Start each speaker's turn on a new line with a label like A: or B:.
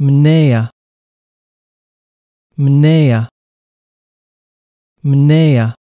A: Mnea. Mnea. Mnea.